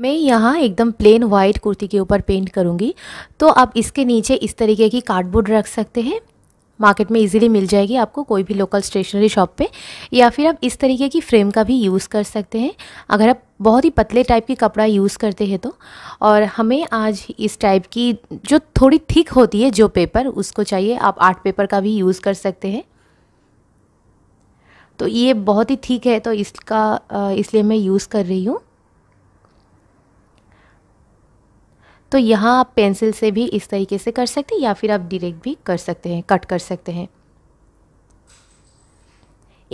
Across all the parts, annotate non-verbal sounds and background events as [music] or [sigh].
मैं यहाँ एकदम प्लेन वाइट कुर्ती के ऊपर पेंट करूँगी तो आप इसके नीचे इस तरीके की कार्डबोर्ड रख सकते हैं मार्केट में इजीली मिल जाएगी आपको कोई भी लोकल स्टेशनरी शॉप पे या फिर आप इस तरीके की फ्रेम का भी यूज़ कर सकते हैं अगर आप बहुत ही पतले टाइप की कपड़ा यूज़ करते हैं तो और हमें आज इस टाइप की जो थोड़ी थिक होती है जो पेपर उसको चाहिए आप आर्ट पेपर का भी यूज़ कर सकते हैं तो ये बहुत ही ठीक है तो इसका इसलिए मैं यूज़ कर रही हूँ तो यहाँ आप पेंसिल से भी इस तरीके से कर सकते हैं या फिर आप डायरेक्ट भी कर सकते हैं कट कर सकते हैं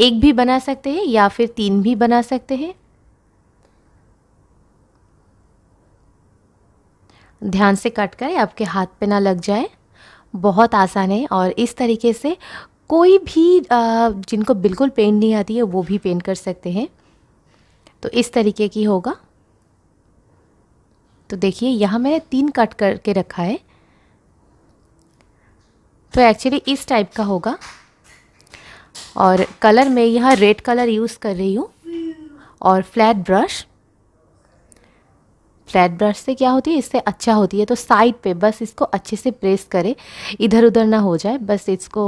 एक भी बना सकते हैं या फिर तीन भी बना सकते हैं ध्यान से कट करें आपके हाथ पे ना लग जाए बहुत आसान है और इस तरीके से कोई भी जिनको बिल्कुल पेंट नहीं आती है वो भी पेंट कर सकते हैं तो इस तरीके की होगा तो देखिए यहाँ मैंने तीन कट करके रखा है तो एक्चुअली इस टाइप का होगा और कलर में यहाँ रेड कलर यूज़ कर रही हूँ और फ्लैट ब्रश फ्लैट ब्रश से क्या होती है इससे अच्छा होती है तो साइड पे बस इसको अच्छे से प्रेस करें इधर उधर ना हो जाए बस इसको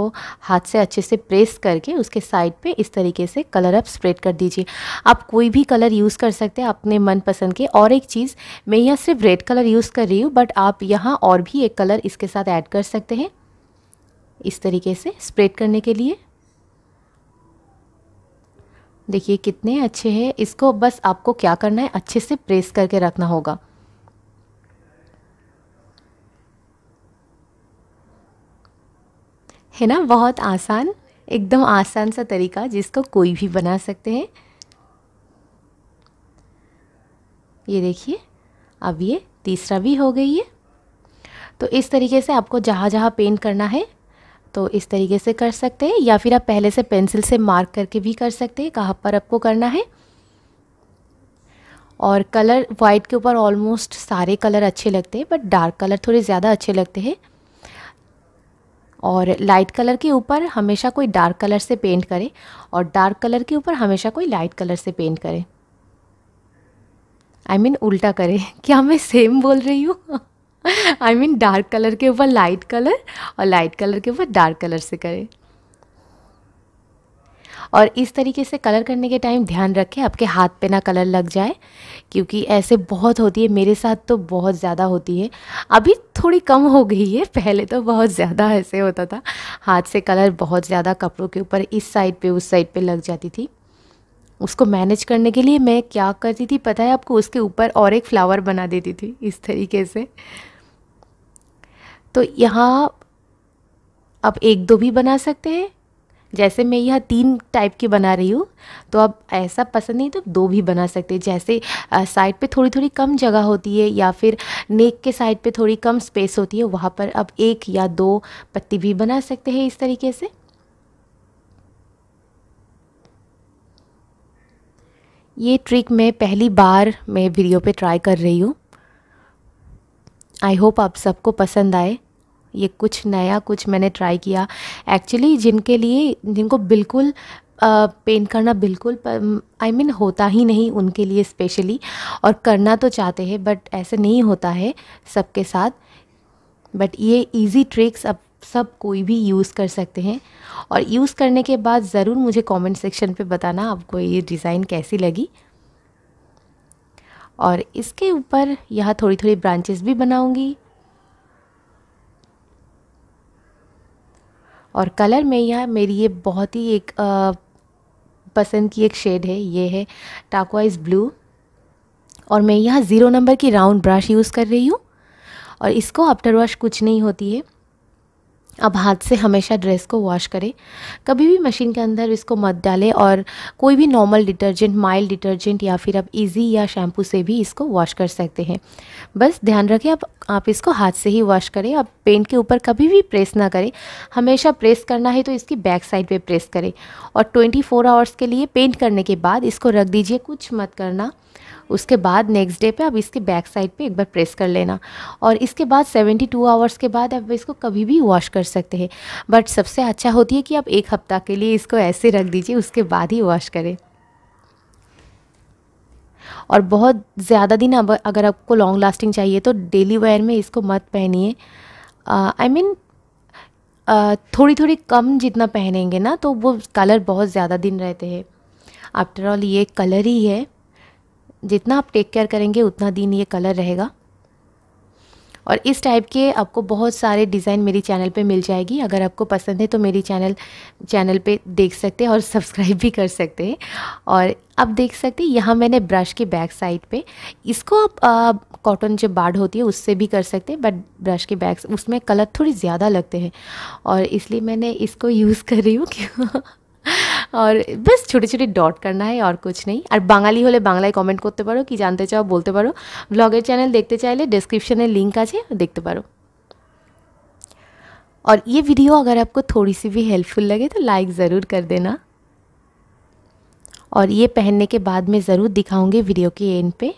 हाथ से अच्छे से प्रेस करके उसके साइड पे इस तरीके से कलर आप स्प्रेड कर दीजिए आप कोई भी कलर यूज़ कर सकते हैं अपने मनपसंद के और एक चीज़ मैं यहाँ सिर्फ रेड कलर यूज़ कर रही हूँ बट आप यहाँ और भी एक कलर इसके साथ ऐड कर सकते हैं इस तरीके से स्प्रेड करने के लिए देखिए कितने अच्छे हैं इसको बस आपको क्या करना है अच्छे से प्रेस करके रखना होगा है ना बहुत आसान एकदम आसान सा तरीका जिसको कोई भी बना सकते हैं ये देखिए अब ये तीसरा भी हो गई है तो इस तरीके से आपको जहाँ जहाँ पेंट करना है तो इस तरीके से कर सकते हैं या फिर आप पहले से पेंसिल से मार्क करके भी कर सकते हैं कहाँ पर आपको करना है और कलर वाइट के ऊपर ऑलमोस्ट सारे कलर अच्छे लगते हैं बट डार्क कलर थोड़े ज़्यादा अच्छे लगते हैं और लाइट कलर के ऊपर हमेशा कोई डार्क कलर से पेंट करें और डार्क कलर के ऊपर हमेशा कोई लाइट कलर से पेंट करें आई I मीन mean, उल्टा करें [laughs] क्या मैं सेम बोल रही हूँ आई मीन डार्क कलर के ऊपर लाइट कलर और लाइट कलर के ऊपर डार्क कलर से करें और इस तरीके से कलर करने के टाइम ध्यान रखें आपके हाथ पे ना कलर लग जाए क्योंकि ऐसे बहुत होती है मेरे साथ तो बहुत ज़्यादा होती है अभी थोड़ी कम हो गई है पहले तो बहुत ज़्यादा ऐसे होता था हाथ से कलर बहुत ज़्यादा कपड़ों के ऊपर इस साइड पे उस साइड पे लग जाती थी उसको मैनेज करने के लिए मैं क्या करती थी पता है आपको उसके ऊपर और एक फ्लावर बना देती थी इस तरीके से तो यहाँ आप एक दो भी बना सकते हैं जैसे मैं यह तीन टाइप की बना रही हूँ तो आप ऐसा पसंद नहीं तो दो भी बना सकते हैं जैसे साइड पे थोड़ी थोड़ी कम जगह होती है या फिर नेक के साइड पे थोड़ी कम स्पेस होती है वहाँ पर आप एक या दो पत्ती भी बना सकते हैं इस तरीके से ये ट्रिक मैं पहली बार मैं वीडियो पे ट्राई कर रही हूँ आई होप आप सबको पसंद आए ये कुछ नया कुछ मैंने ट्राई किया एक्चुअली जिनके लिए जिनको बिल्कुल पेंट करना बिल्कुल आई I मीन mean, होता ही नहीं उनके लिए स्पेशली और करना तो चाहते हैं बट ऐसे नहीं होता है सबके साथ बट ये इजी ट्रिक्स अब सब कोई भी यूज़ कर सकते हैं और यूज़ करने के बाद ज़रूर मुझे कमेंट सेक्शन पे बताना आपको ये डिज़ाइन कैसी लगी और इसके ऊपर यहाँ थोड़ी थोड़ी ब्रांचेस भी बनाऊँगी और कलर में यह मेरी ये बहुत ही एक पसंद की एक शेड है ये है टाकोइज ब्लू और मैं यहाँ ज़ीरो नंबर की राउंड ब्रश यूज़ कर रही हूँ और इसको आफ्टर वॉश कुछ नहीं होती है अब हाथ से हमेशा ड्रेस को वॉश करें कभी भी मशीन के अंदर इसको मत डालें और कोई भी नॉर्मल डिटर्जेंट माइल्ड डिटर्जेंट या फिर आप इजी या शैम्पू से भी इसको वॉश कर सकते हैं बस ध्यान रखें आप आप इसको हाथ से ही वॉश करें आप पेंट के ऊपर कभी भी प्रेस ना करें हमेशा प्रेस करना है तो इसकी बैक साइड पे प्रेस करें और 24 आवर्स के लिए पेंट करने के बाद इसको रख दीजिए कुछ मत करना उसके बाद नेक्स्ट डे पे आप इसके बैक साइड पे एक बार प्रेस कर लेना और इसके बाद 72 आवर्स के बाद आप इसको कभी भी वॉश कर सकते हैं बट सबसे अच्छा होती है कि आप एक हफ्ता के लिए इसको ऐसे रख दीजिए उसके बाद ही वॉश करें और बहुत ज़्यादा दिन अब अगर आपको लॉन्ग लास्टिंग चाहिए तो डेली वेयर में इसको मत पहनिए आई uh, मीन uh, थोड़ी थोड़ी कम जितना पहनेंगे ना तो वो कलर बहुत ज़्यादा दिन रहते हैं आफ्टर ऑल ये कलर ही है जितना आप टेक केयर करेंगे उतना दिन ये कलर रहेगा और इस टाइप के आपको बहुत सारे डिज़ाइन मेरी चैनल पे मिल जाएगी अगर आपको पसंद है तो मेरी चैनल चैनल पे देख सकते हैं और सब्सक्राइब [laughs] भी कर सकते हैं और आप देख सकते हैं यहाँ मैंने ब्रश के बैक साइड पे इसको आप कॉटन जो बाढ़ होती है उससे भी कर सकते हैं बट ब्रश के बैक उसमें कलर थोड़ी ज़्यादा लगते हैं और इसलिए मैंने इसको यूज़ [laughs] कर रही हूँ क्यों और बस छोटे छोटे डॉट करना है और कुछ नहीं और बांगाली हम बांगल्ए कमेंट करते पर कि जानते चाहो बोलते पर ब्लॉगर चैनल देखते चाहले डिस्क्रिप्शने लिंक आज देखते पो और ये वीडियो अगर आपको थोड़ी सी भी हेल्पफुल लगे तो लाइक ज़रूर कर देना और ये पहनने के बाद मैं ज़रूर दिखाऊँगी वीडियो के एंड पे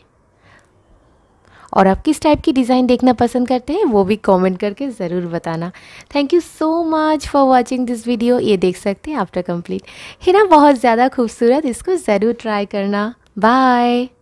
और आप किस टाइप की डिज़ाइन देखना पसंद करते हैं वो भी कमेंट करके ज़रूर बताना thank you so much for watching this video ये देख सकते हैं आफ्टर कंप्लीट है ना बहुत ज़्यादा खूबसूरत इसको ज़रूर ट्राई करना बाय